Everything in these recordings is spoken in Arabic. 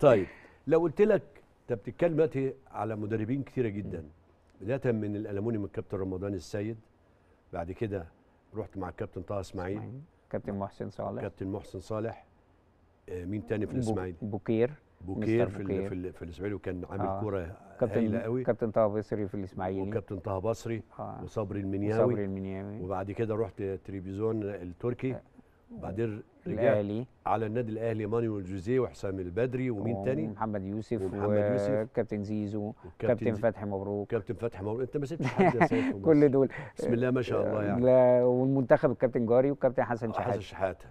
طيب لو قلت لك انت بتتكلم دلوقتي على مدربين كثيره جدا بدايه من الالموني من الكابتن رمضان السيد بعد كده رحت مع الكابتن طه اسماعيل كابتن محسن صالح كابتن محسن صالح آه، مين تاني في الاسماعيلي بوكير بوكير في في, في الاسماعيلي وكان عامل آه. كوره هايله قوي كابتن طه بصري في الاسماعيلي وكابتن طه بصري آه. وصبري المنياوي وصبري المنياوي وبعد كده رحت تريبيزون التركي آه. وبعدين الاهلي على النادي الاهلي مانويل جوزيه وحسام البدري ومين تاني محمد يوسف ومحمد يوسف وكابتن زيزو كابتن فتحي مبروك كابتن فتحي مبروك انت ما سبتش حد يا سيدي كل دول بسم الله ما شاء الله يعني لا والمنتخب الكابتن جاري والكابتن حسن شحاته حسن شحاته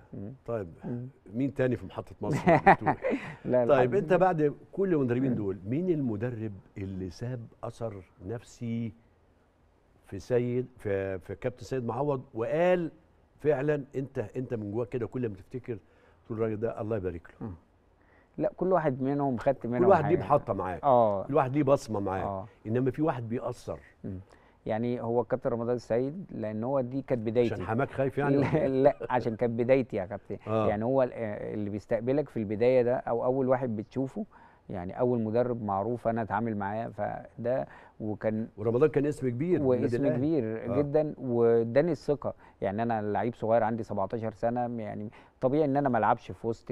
طيب مين تاني في محطه مصر لا طيب انت بعد كل المدربين دول مين المدرب اللي ساب اثر نفسي في سيد في, في كابتن سيد معوض وقال فعلا انت انت من جواك كده كل ما تفتكر تقول الراجل ده الله يبارك له لا كل واحد منهم خدت منهم كل واحد ليه محطه معاك اه كل واحد ليه بصمه معاك آه. انما في واحد بيأثر يعني هو كابتن رمضان السعيد لان هو دي كانت بدايتي عشان حماك خايف يعني لا, إيه؟ لا عشان كانت بدايتي يا كابتن آه. يعني هو آه، اللي بيستقبلك في البدايه ده او اول واحد بتشوفه يعني اول مدرب معروف انا اتعامل معاه فده وكان ورمضان كان اسم كبير واسم كبير آه. جدا واداني الثقه يعني انا لعيب صغير عندي 17 سنه يعني طبيعي ان انا ما العبش في وسط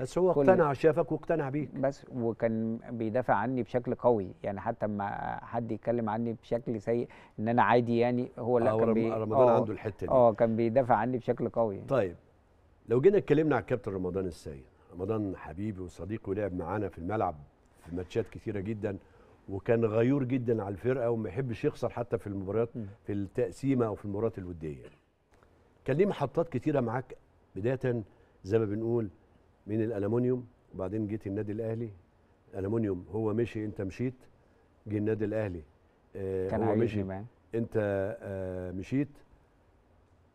بس هو اقتنع شافك واقتنع بيك بس وكان بيدافع عني بشكل قوي يعني حتى ما حد يتكلم عني بشكل سيء ان انا عادي يعني هو لا آه كان بي رمضان آه عنده الحته دي اه كان بيدافع عني بشكل قوي يعني. طيب لو جينا اتكلمنا على الكابتن رمضان السيد رمضان حبيبي وصديقي ولعب معانا في الملعب في ماتشات كثيره جدا وكان غيور جدا على الفرقه وما يحبش يخسر حتى في المباريات في التقسيمه او في المباريات الوديه كان ليه محطات كتيره معاك بدايه زي ما بنقول من الالومنيوم وبعدين جيت النادي الاهلي الالومنيوم هو مشي انت مشيت جه النادي الاهلي آه كان هو مشي معي. انت آه مشيت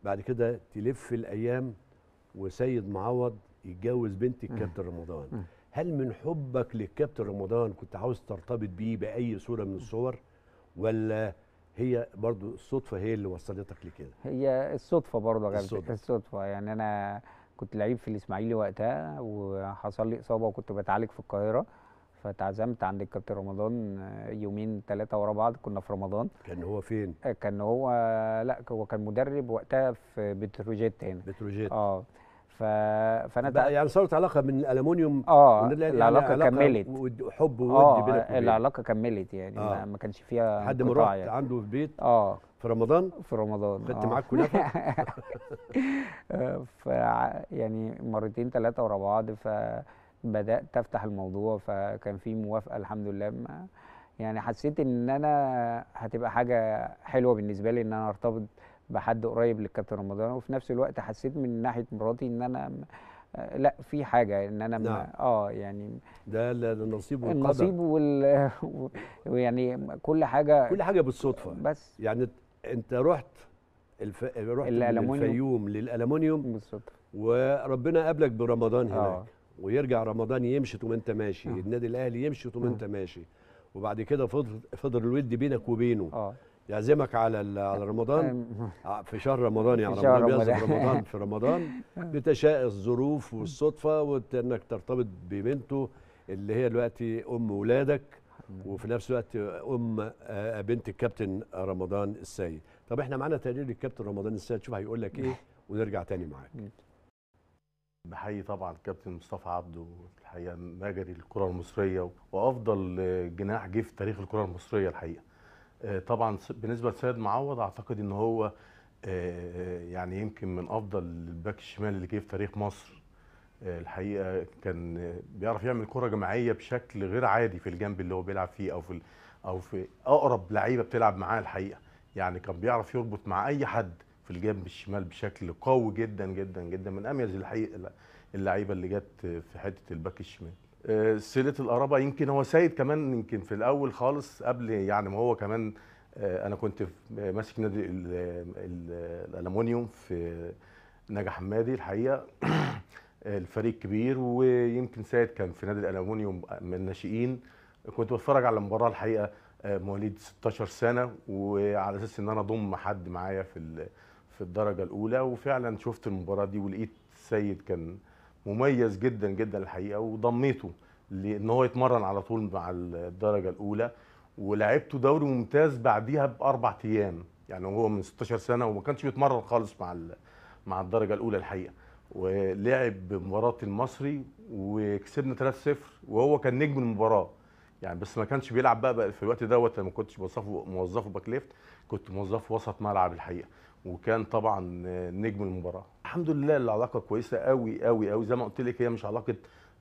بعد كده تلف الايام وسيد معوض يتجوز بنت الكابتن رمضان هل من حبك للكابتن رمضان كنت عاوز ترتبط بيه باي صوره من الصور ولا هي برضو الصدفه هي اللي وصلتك لكده هي الصدفه برضو غير الصدفة. الصدفه يعني انا كنت لعيب في الاسماعيلي وقتها وحصل لي اصابه وكنت بتعالج في القاهره فتعزمت عند الكابتن رمضان آه، يومين ثلاثة ورا بعض كنا في رمضان كان هو فين؟ آه، كان هو لا هو كان مدرب وقتها في بتروجيت هنا بتروجيت اه ف... فانا بقى يعني صارت علاقه من الالومنيوم اه يعني العلاقه كملت حب وود آه بينك وبين العلاقه كملت يعني آه ما كانش فيها حد ما رحت يعني. عنده في البيت اه في رمضان في رمضان خدت آه. معاك كنافه آه، ف يعني مرتين ثلاثه ورا بعض فبدات افتح الموضوع فكان في موافقه الحمد لله ما يعني حسيت ان انا هتبقى حاجه حلوه بالنسبه لي ان انا ارتبط بحد قريب للكابتن رمضان وفي نفس الوقت حسيت من ناحيه مراتي ان انا آه، لا في حاجه يعني ان انا نعم. اه يعني ده النصيب والقدر النصيب وال ويعني كل حاجه كل حاجه بالصدفه بس يعني انت رحت الف... رحت الفيوم للالومنيوم بالصدفه وربنا قابلك برمضان آه. هناك آه. ويرجع رمضان يمشي طول انت ماشي آه. النادي الاهلي يمشي طول آه. انت آه. ماشي وبعد كده فضل فضل الود بينك وبينه آه. يعزمك على على رمضان آه، في شهر رمضان يعني رمضان بيصدر رمضان في رمضان بتشاء الظروف والصدفه وانك ترتبط ببنته اللي هي دلوقتي ام ولادك وفي نفس الوقت ام آه، بنت الكابتن رمضان السيد طب احنا معانا تقرير الكابتن رمضان السيد شوف هيقول لك ايه ونرجع تاني معاك بحيي طبعا الكابتن مصطفى عبده الحقيقه مجري الكره المصريه وافضل جناح جه في تاريخ الكره المصريه الحقيقه آه، طبعا بالنسبه لسيد معوض اعتقد ان هو آه، آه، يعني يمكن من افضل الباك الشمال اللي جه في تاريخ مصر الحقيقه كان بيعرف يعمل كره جماعيه بشكل غير عادي في الجنب اللي هو بيلعب فيه او في او في اقرب لعيبه بتلعب معاه الحقيقه يعني كان بيعرف يربط مع اي حد في الجنب الشمال بشكل قوي جدا جدا جدا من اميز الحقيقه اللعيبه اللي جت في حته الباك الشمال آه، صله القرابه يمكن هو سيد كمان يمكن في الاول خالص قبل يعني ما هو كمان آه، انا كنت آه، ماسك نادي الالومنيوم في نجا حمادي الحقيقه الفريق كبير ويمكن سيد كان في نادي الالومنيوم من الناشئين كنت بتفرج على المباراه الحقيقه مواليد 16 سنه وعلى اساس ان انا اضم حد معايا في في الدرجه الاولى وفعلا شفت المباراه دي ولقيت سيد كان مميز جدا جدا الحقيقه وضميته لان هو يتمرن على طول مع الدرجه الاولى ولعبته دوري ممتاز بعديها باربع ايام يعني هو من 16 سنه وما كانش بيتمرن خالص مع مع الدرجه الاولى الحقيقه ولعب بمباراه المصري وكسبنا 3-0 وهو كان نجم المباراه يعني بس ما كانش بيلعب بقى, بقى في الوقت دوت ما كنتش بوظفه موظفه باك ليفت كنت موظفه وسط ملعب الحقيقه وكان طبعا نجم المباراه الحمد لله العلاقه كويسه قوي قوي قوي زي ما قلت لك هي مش علاقه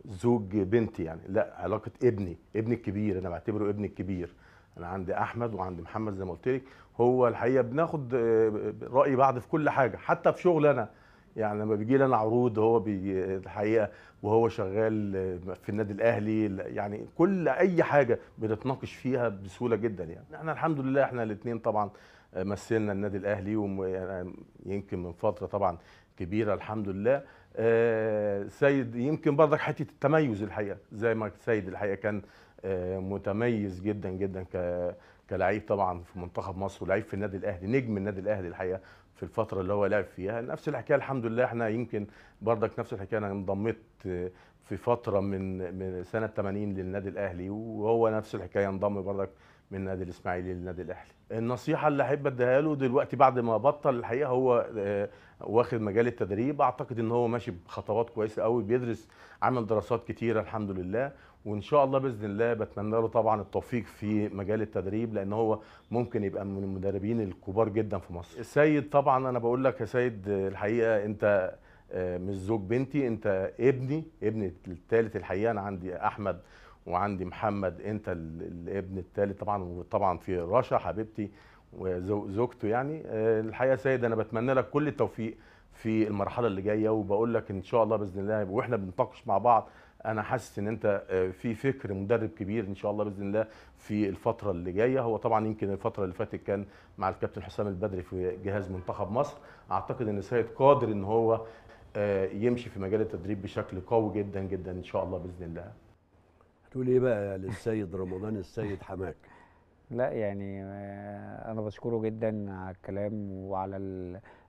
زوج بنتي يعني لا علاقه ابني ابني الكبير انا بعتبره ابني الكبير انا عندي احمد وعندي محمد زي ما قلت لك هو الحقيقه بناخد آه، راي بعض في كل حاجه حتى في شغل انا يعني لما بيجي لي انا عروض هو بي الحقيقه وهو شغال آه، في النادي الاهلي يعني كل اي حاجه بنتناقش فيها بسهوله جدا يعني احنا الحمد لله احنا الاثنين طبعا آه، مثلنا النادي الاهلي ويمكن من فتره طبعا كبيره الحمد لله آه، سيد يمكن برضك حته التميز الحقيقه زي ما سيد الحقيقه كان آه، متميز جدا جدا ك كلعيب طبعا في منتخب مصر ولعيب في النادي الاهلي نجم النادي الاهلي الحقيقه في الفتره اللي هو لعب فيها نفس الحكايه الحمد لله احنا يمكن بردك نفس الحكايه انا انضميت في فتره من من سنه 80 للنادي الاهلي وهو نفس الحكايه انضم بردك من نادي الاسماعيلي للنادي الاهلي النصيحه اللي احب اديها له دلوقتي بعد ما بطل الحقيقه هو آه، واخد مجال التدريب اعتقد ان هو ماشي بخطوات كويسه قوي بيدرس عمل دراسات كتيره الحمد لله وان شاء الله باذن الله بتمنى له طبعا التوفيق في مجال التدريب لان هو ممكن يبقى من المدربين الكبار جدا في مصر السيد طبعا انا بقول لك يا سيد آه، الحقيقه انت آه، مش زوج بنتي انت ابني ابني الثالث الحقيقه انا عندي احمد وعندي محمد انت الابن الثالث طبعا وطبعا في رشا حبيبتي وزوجته يعني آه، الحقيقه سيد انا بتمنى لك كل التوفيق في المرحله اللي جايه وبقول لك ان شاء الله باذن الله واحنا بنتناقش مع بعض انا حاسس ان انت آه، في فكر مدرب كبير ان شاء الله باذن الله في الفتره اللي جايه هو طبعا يمكن الفتره اللي فاتت كان مع الكابتن حسام البدري في جهاز منتخب مصر اعتقد ان سيد قادر ان هو آه، يمشي في مجال التدريب بشكل قوي جدا جدا ان شاء الله باذن الله هتقول ايه بقى للسيد رمضان السيد حماك لا يعني آه، انا بشكره جدا على الكلام وعلى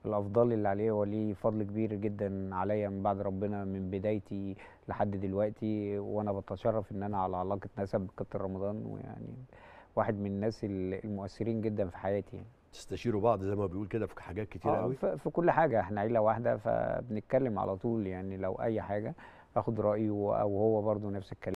الافضال اللي عليه وليه فضل كبير جدا عليا من بعد ربنا من بدايتي لحد دلوقتي وانا بتشرف ان انا على علاقه نسب بكابتن رمضان ويعني واحد من الناس المؤثرين جدا في حياتي يعني. تستشيروا بعض زي ما بيقول كده في حاجات كتير آه، قوي في كل حاجه احنا عيله واحده فبنتكلم على طول يعني لو اي حاجه اخد رايه او هو برضه نفس الكلام